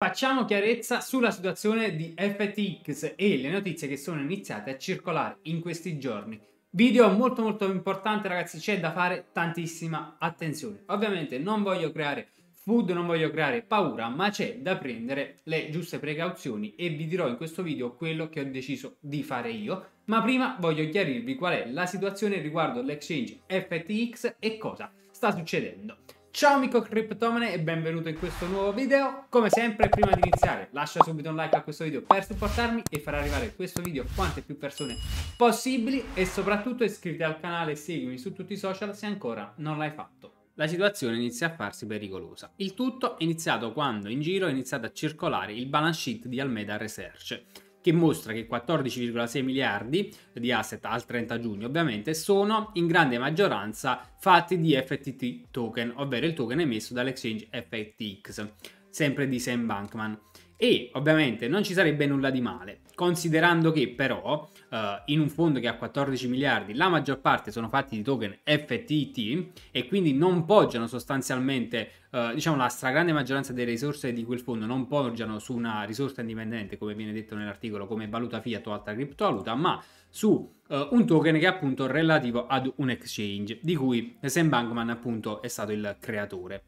Facciamo chiarezza sulla situazione di FTX e le notizie che sono iniziate a circolare in questi giorni. Video molto molto importante ragazzi, c'è da fare tantissima attenzione. Ovviamente non voglio creare food, non voglio creare paura, ma c'è da prendere le giuste precauzioni e vi dirò in questo video quello che ho deciso di fare io. Ma prima voglio chiarirvi qual è la situazione riguardo l'exchange FTX e cosa sta succedendo. Ciao amico criptomane e benvenuto in questo nuovo video. Come sempre, prima di iniziare, lascia subito un like a questo video per supportarmi e far arrivare questo video a quante più persone possibili e soprattutto iscriviti al canale e seguimi su tutti i social se ancora non l'hai fatto. La situazione inizia a farsi pericolosa. Il tutto è iniziato quando in giro è iniziato a circolare il balance sheet di Almeda Research che mostra che 14,6 miliardi di asset al 30 giugno ovviamente sono in grande maggioranza fatti di FTT token, ovvero il token emesso dall'exchange FTX, sempre di Sam Bankman. E ovviamente non ci sarebbe nulla di male, considerando che però eh, in un fondo che ha 14 miliardi la maggior parte sono fatti di token FTT e quindi non poggiano sostanzialmente, eh, diciamo la stragrande maggioranza delle risorse di quel fondo non poggiano su una risorsa indipendente come viene detto nell'articolo come valuta fiat o altra criptovaluta, ma su eh, un token che è appunto relativo ad un exchange di cui Sam Bankman appunto è stato il creatore.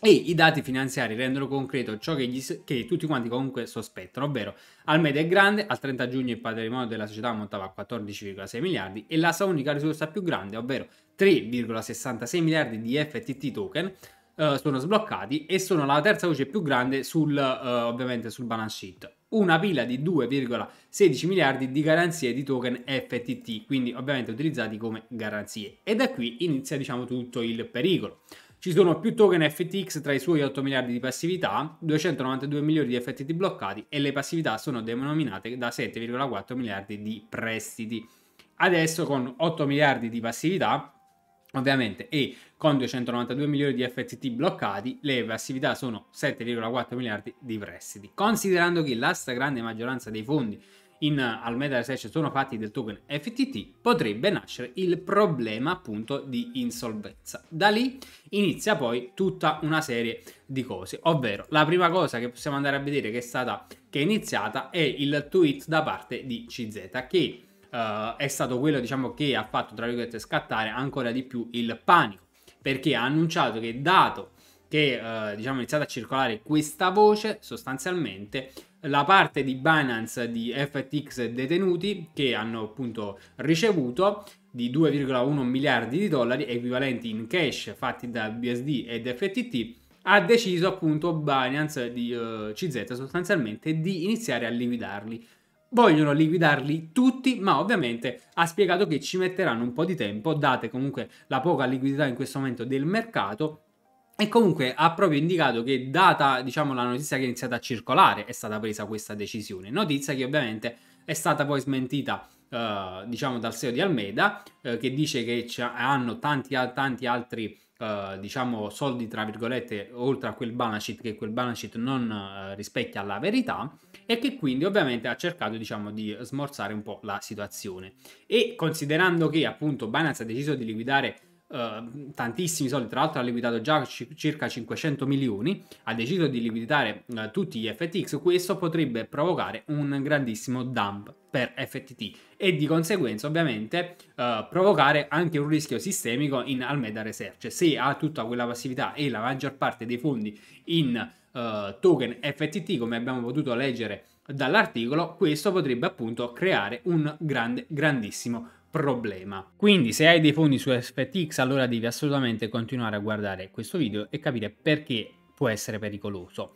E i dati finanziari rendono concreto ciò che, gli, che, tutti quanti comunque sospettano, ovvero Almeida è grande, al 30 giugno il patrimonio della società montava a 14,6 miliardi e la sua unica risorsa più grande, ovvero 3,66 miliardi di FTT token, eh, sono sbloccati e sono la terza voce più grande sul, eh, ovviamente sul balance sheet. Una pila di 2,16 miliardi di garanzie di token FTT, quindi ovviamente utilizzati come garanzie. E da qui inizia diciamo tutto il pericolo. Ci sono più token FTX tra i suoi 8 miliardi di passività, 292 milioni di FTT bloccati e le passività sono denominate da 7,4 miliardi di prestiti. Adesso con 8 miliardi di passività, ovviamente, e con 292 milioni di FTT bloccati, le passività sono 7,4 miliardi di prestiti. Considerando che la stragrande maggioranza dei fondi in, al MetaSearch sono fatti del token FTT, potrebbe nascere il problema appunto di insolvenza. Da lì inizia poi tutta una serie di cose, ovvero la prima cosa che possiamo andare a vedere che è stata che è iniziata è il tweet da parte di CZ che uh, è stato quello diciamo che ha fatto tra virgolette scattare ancora di più il panico perché ha annunciato che dato che eh, diciamo è iniziata a circolare questa voce sostanzialmente la parte di Binance di FTX detenuti che hanno appunto ricevuto di 2,1 miliardi di dollari equivalenti in cash fatti da BSD ed FTT ha deciso appunto Binance di uh, eh, CZ sostanzialmente di iniziare a liquidarli. Vogliono liquidarli tutti, ma ovviamente ha spiegato che ci metteranno un po' di tempo, date comunque la poca liquidità in questo momento del mercato, e comunque ha proprio indicato che, data diciamo, la notizia che è iniziata a circolare, è stata presa questa decisione. Notizia che ovviamente è stata poi smentita eh, diciamo, dal CEO di Almeida, eh, che dice che hanno tanti, tanti altri eh, diciamo, soldi, tra virgolette, oltre a quel balance sheet, che quel balance sheet non eh, rispecchia la verità, e che quindi ovviamente ha cercato diciamo, di smorzare un po' la situazione. E considerando che appunto Binance ha deciso di liquidare eh, tantissimi soldi, tra l'altro ha liquidato già circa 500 milioni, ha deciso di liquidare eh, tutti gli FTX, questo potrebbe provocare un grandissimo dump per FTT e di conseguenza ovviamente eh, provocare anche un rischio sistemico in Almeda Research. Se ha tutta quella passività e la maggior parte dei fondi in eh, token FTT, come abbiamo potuto leggere dall'articolo, questo potrebbe appunto creare un grande, grandissimo problema. Quindi se hai dei fondi su FTX allora devi assolutamente continuare a guardare questo video e capire perché può essere pericoloso.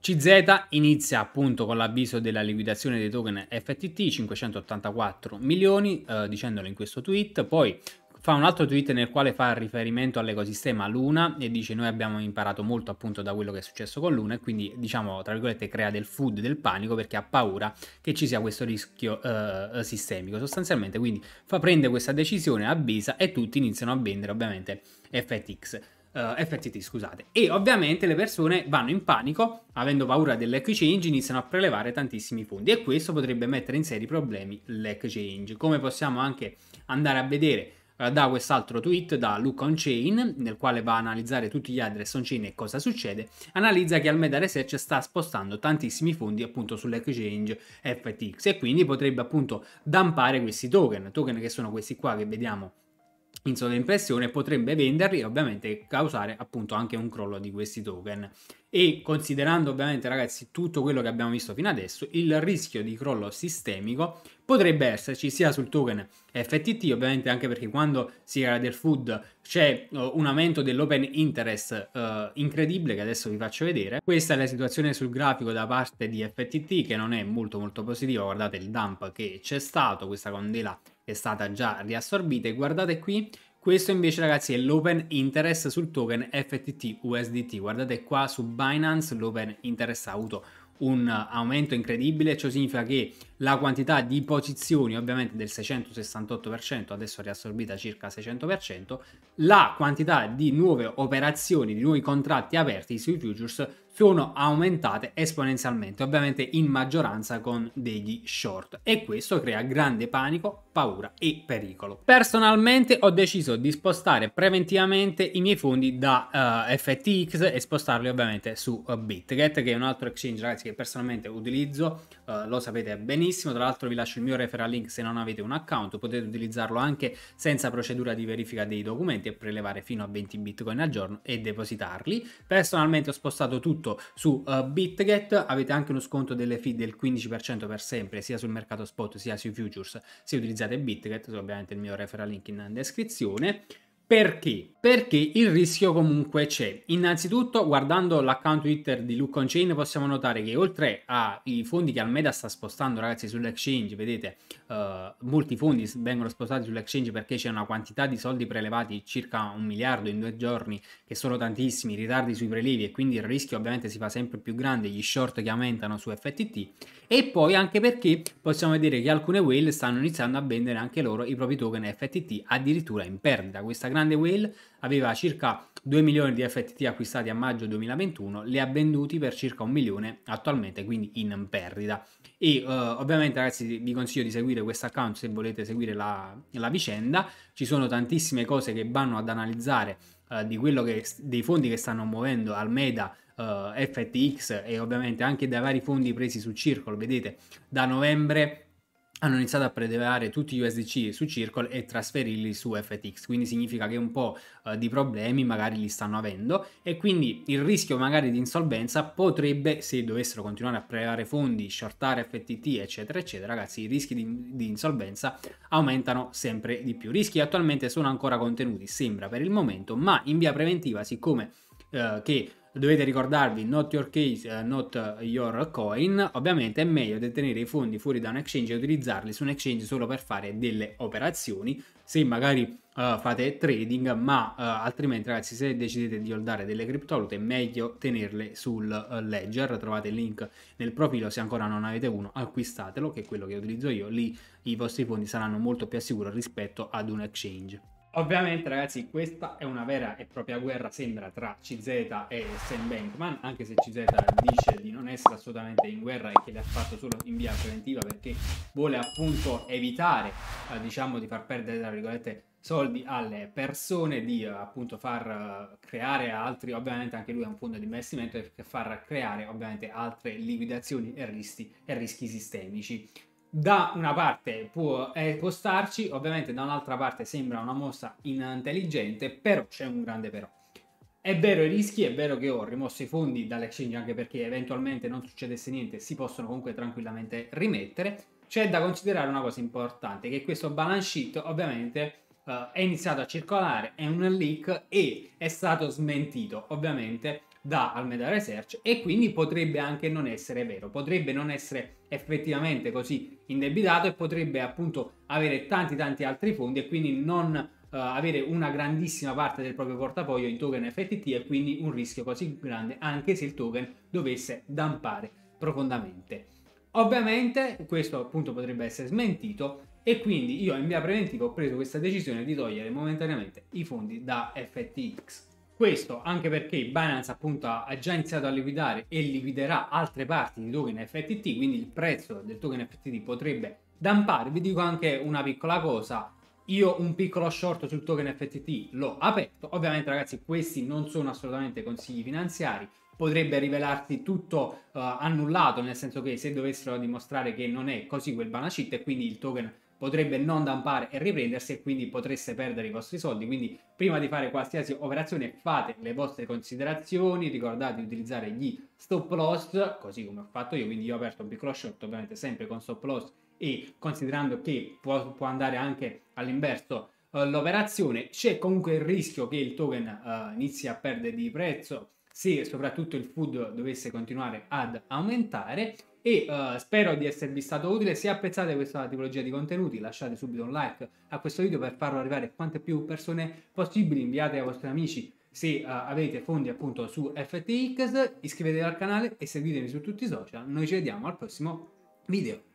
CZ inizia appunto con l'avviso della liquidazione dei token FTT 584 milioni eh, dicendolo in questo tweet, poi fa un altro tweet nel quale fa riferimento all'ecosistema Luna e dice noi abbiamo imparato molto appunto da quello che è successo con Luna e quindi diciamo tra virgolette crea del food del panico perché ha paura che ci sia questo rischio eh, eh sistemico sostanzialmente quindi fa, prende questa decisione avvisa e tutti iniziano a vendere ovviamente FTX Uh, eh, FTT, scusate. E ovviamente le persone vanno in panico, avendo paura dell'exchange, iniziano a prelevare tantissimi fondi e questo potrebbe mettere in serie i problemi l'exchange. Come possiamo anche andare a vedere eh, da quest'altro tweet da Luke Onchain, nel quale va a analizzare tutti gli address on-chain e cosa succede, analizza che Almeda Research sta spostando tantissimi fondi appunto sull'exchange FTX e quindi potrebbe appunto dampare questi token, token che sono questi qua che vediamo in sovraimpressione potrebbe venderli e ovviamente causare appunto anche un crollo di questi token e considerando ovviamente ragazzi tutto quello che abbiamo visto fino adesso il rischio di crollo sistemico potrebbe esserci sia sul token FTT ovviamente anche perché quando si era del food c'è eh, un aumento dell'open interest eh, incredibile che adesso vi faccio vedere questa è la situazione sul grafico da parte di FTT che non è molto molto positiva guardate il dump che c'è stato questa candela è stata già riassorbita e guardate qui questo invece ragazzi è l'open interest sul token FTT USDT guardate qua su Binance l'open interest ha avuto un aumento incredibile, ciò significa che la quantità di posizioni ovviamente del 668% adesso riassorbita circa 600%, la quantità di nuove operazioni, di nuovi contratti aperti sui futures sono aumentate esponenzialmente, ovviamente in maggioranza con degli short e questo crea grande panico, paura e pericolo. Personalmente ho deciso di spostare preventivamente i miei fondi da uh, eh, FTX e spostarli ovviamente su uh, BitGet che è un altro exchange ragazzi che personalmente utilizzo eh, lo sapete benissimo. Tra l'altro vi lascio il mio referral link se non avete un account, potete utilizzarlo anche senza procedura di verifica dei documenti e prelevare fino a 20 bitcoin al giorno e depositarli. Personalmente ho spostato tutto su uh, BitGet, avete anche uno sconto delle fee del 15% per sempre sia sul mercato spot sia sui futures se utilizzate BitGet, ovviamente il mio referral link in descrizione. Perché? Perché il rischio comunque c'è. Innanzitutto, guardando l'account Twitter di Luke Chain, possiamo notare che oltre ai fondi che Almeda sta spostando, ragazzi, sull'exchange, vedete, uh, molti fondi vengono spostati sull'exchange perché c'è una quantità di soldi prelevati, circa un miliardo in due giorni, che sono tantissimi, ritardi sui prelevi e quindi il rischio ovviamente si fa sempre più grande, gli short che aumentano su FTT. E poi anche perché possiamo vedere che alcune whale stanno iniziando a vendere anche loro i propri token FTT addirittura in perdita. Questa grande grande whale aveva circa 2 milioni di FTT acquistati a maggio 2021, li ha venduti per circa un milione attualmente, quindi in perdita. E uh, ovviamente ragazzi vi consiglio di seguire questo account se volete seguire la, la, vicenda, ci sono tantissime cose che vanno ad analizzare uh, di quello che, dei fondi che stanno muovendo Almeda Uh, eh, FTX e ovviamente anche dai vari fondi presi sul circolo, vedete da novembre hanno iniziato a prelevare tutti gli USDC su Circle e trasferirli su FTX, quindi significa che un po' eh, di problemi magari li stanno avendo e quindi il rischio magari di insolvenza potrebbe, se dovessero continuare a prelevare fondi, shortare FTT eccetera eccetera, ragazzi i rischi di, di insolvenza aumentano sempre di più. I rischi attualmente sono ancora contenuti, sembra per il momento, ma in via preventiva siccome eh, che dovete ricordarvi not your case, eh, not your coin, ovviamente è meglio detenere i fondi fuori da un exchange e utilizzarli su un exchange solo per fare delle operazioni, se magari Uh, fate trading, ma uh, altrimenti ragazzi se decidete di holdare delle criptovalute è meglio tenerle sul uh, ledger, trovate il link nel profilo, se ancora non avete uno acquistatelo che è quello che utilizzo io, lì i vostri fondi saranno molto più a sicuro rispetto ad un exchange. Ovviamente, ragazzi, questa è una vera e propria guerra, sembra, tra CZ e Sam Bankman, anche se CZ dice di non essere assolutamente in guerra e che l'ha fatto solo in via preventiva perché vuole appunto evitare, eh, diciamo, di far perdere, tra virgolette, soldi alle persone, di eh, appunto far eh, creare altri, ovviamente anche lui è un fondo di investimento, e far creare ovviamente altre liquidazioni e rischi, e rischi sistemici da una parte può, eh, starci, ovviamente da un'altra parte sembra una mossa intelligente, però c'è un grande però. È vero i rischi, è vero che ho rimosso i fondi dall'exchange anche perché eventualmente non succedesse niente, si possono comunque tranquillamente rimettere. C'è da considerare una cosa importante, che questo balance sheet ovviamente eh, è iniziato a circolare, è un leak e è stato smentito. Ovviamente da al meta research e quindi potrebbe anche non essere vero, potrebbe non essere effettivamente così indebitato e potrebbe appunto avere tanti tanti altri fondi e quindi non uh, avere una grandissima parte del proprio portafoglio in token FTT e quindi un rischio così grande anche se il token dovesse dampare profondamente. Ovviamente questo appunto potrebbe essere smentito e quindi io in via preventiva ho preso questa decisione di togliere momentaneamente i fondi da FTX. Questo anche perché Binance appunto ha già iniziato a liquidare e liquiderà altre parti di token FTT, quindi il prezzo del token FTT potrebbe dampare. Vi dico anche una piccola cosa, io un piccolo short sul token FTT l'ho aperto, ovviamente ragazzi questi non sono assolutamente consigli finanziari, potrebbe rivelarti tutto uh, annullato, nel senso che se dovessero dimostrare che non è così quel banacit e quindi il token potrebbe non dampare e riprendersi e quindi potreste perdere i vostri soldi. Quindi prima di fare qualsiasi operazione fate le vostre considerazioni, ricordate di utilizzare gli stop loss, così come ho fatto io, quindi io ho aperto un piccolo short ovviamente sempre con stop loss e considerando che può, può andare anche all'inverso eh, l'operazione, c'è comunque il rischio che il token uh, inizi a perdere di prezzo se soprattutto il food dovesse continuare ad aumentare e uh, spero di esservi stato utile. Se apprezzate questa tipologia di contenuti lasciate subito un like a questo video per farlo arrivare a quante più persone possibili, inviate ai vostri amici se uh, avete fondi appunto su FTX, iscrivetevi al canale e seguitemi su tutti i social. Noi ci vediamo al prossimo video.